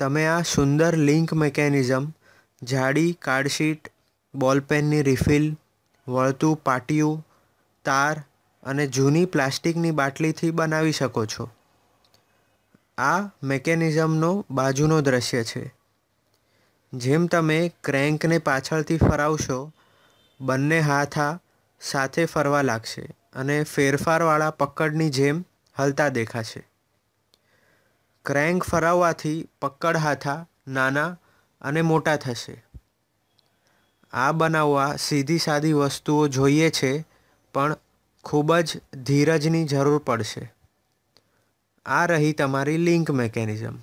તમે આ સુંદર link mechanism જાડી કાર્ડશીટ બોલપેનની રિફિલ વળતું પાટિયું તાર અને જૂની પ્લાસ્ટિકની બાટલીથી બનાવી શકો છો આ મેકેનિઝમનો બાજુનો દ્રશ્ય છે જેમ તમે ક્રેન્કને પાછળથી ફરાવશો બંને હાથ આ સાથે ફરવા લાગશે અને ફેરફારવાળા પકડની જેમ હલતા દેખાશે ક્રેન્ક ફરાવવાથી પકડ હાથા નાના અને મોટા થશે આ બનાવવા સીધી સાદી વસ્તુઓ જોઈએ છે પણ ખૂબ જ ધીરજની જરૂર પડશે આ રહી તમારી લિંક મેકેનિઝમ